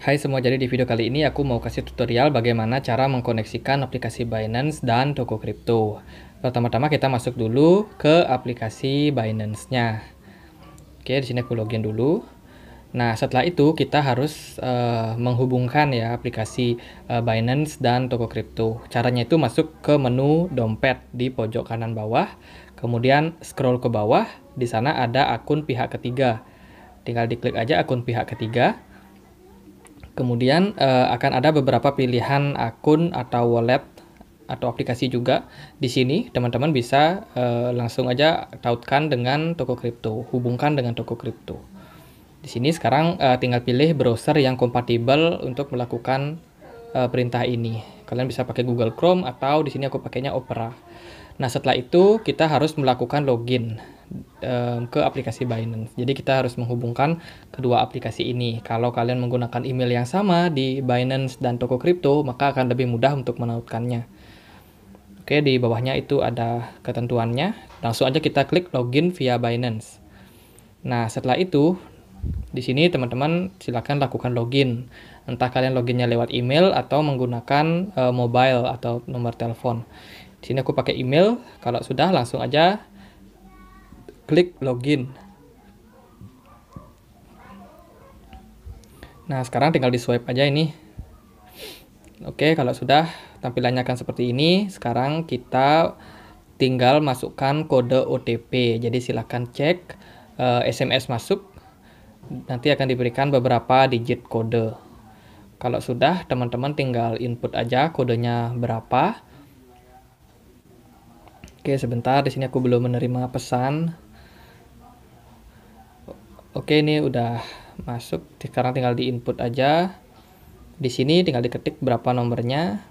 Hai semua, jadi di video kali ini aku mau kasih tutorial bagaimana cara mengkoneksikan aplikasi Binance dan toko kripto. Pertama-tama kita masuk dulu ke aplikasi Binance-nya. Oke, di sini aku login dulu. Nah, setelah itu kita harus uh, menghubungkan ya aplikasi uh, Binance dan toko kripto. Caranya itu masuk ke menu dompet di pojok kanan bawah, kemudian scroll ke bawah, di sana ada akun pihak ketiga. Tinggal diklik aja akun pihak ketiga. Kemudian uh, akan ada beberapa pilihan akun atau wallet atau aplikasi juga di sini teman-teman bisa uh, langsung aja tautkan dengan toko kripto, hubungkan dengan toko kripto. Di sini sekarang uh, tinggal pilih browser yang kompatibel untuk melakukan uh, perintah ini. Kalian bisa pakai Google Chrome atau di sini aku pakainya Opera. Nah, setelah itu kita harus melakukan login um, ke aplikasi Binance. Jadi kita harus menghubungkan kedua aplikasi ini. Kalau kalian menggunakan email yang sama di Binance dan toko kripto, maka akan lebih mudah untuk menautkannya. Oke, di bawahnya itu ada ketentuannya. Langsung aja kita klik login via Binance. Nah, setelah itu di sini teman-teman silakan lakukan login. Entah kalian loginnya lewat email atau menggunakan uh, mobile atau nomor telepon. Di sini aku pakai email. Kalau sudah langsung aja klik login. Nah, sekarang tinggal di swipe aja ini. Oke, kalau sudah tampilannya akan seperti ini. Sekarang kita tinggal masukkan kode OTP. Jadi silahkan cek uh, eh, SMS masuk. Nanti akan diberikan beberapa digit kode. Kalau sudah, teman-teman tinggal input aja kodenya berapa. Oke, sebentar. Di sini aku belum menerima pesan. Oke, ini udah masuk. Sekarang tinggal di input aja. Di sini tinggal diketik berapa nomornya.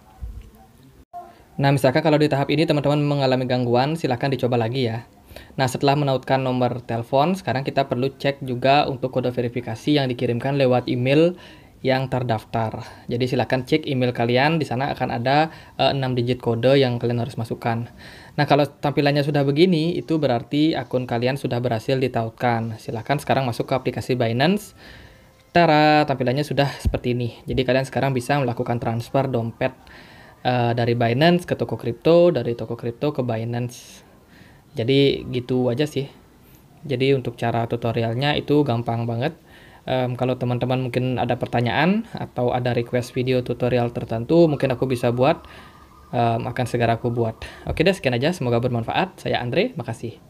Nah, misalkan kalau di tahap ini teman-teman mengalami gangguan, silahkan dicoba lagi ya. Nah, setelah menautkan nomor telepon, sekarang kita perlu cek juga untuk kode verifikasi yang dikirimkan lewat email yang terdaftar. Jadi silahkan cek email kalian, di sana akan ada uh, eh, 6 digit kode yang kalian harus masukkan. Nah kalau tampilannya sudah begini, itu berarti akun kalian sudah berhasil ditautkan. Silahkan sekarang masuk ke aplikasi Binance. Tara, tampilannya sudah seperti ini. Jadi kalian sekarang bisa melakukan transfer dompet uh, dari Binance ke toko kripto, dari toko kripto ke Binance. Jadi gitu aja sih. Jadi untuk cara tutorialnya itu gampang banget um, kalau teman-teman mungkin ada pertanyaan atau ada request video tutorial tertentu mungkin aku bisa buat um, akan segera aku buat oke deh sekian aja semoga bermanfaat saya Andre makasih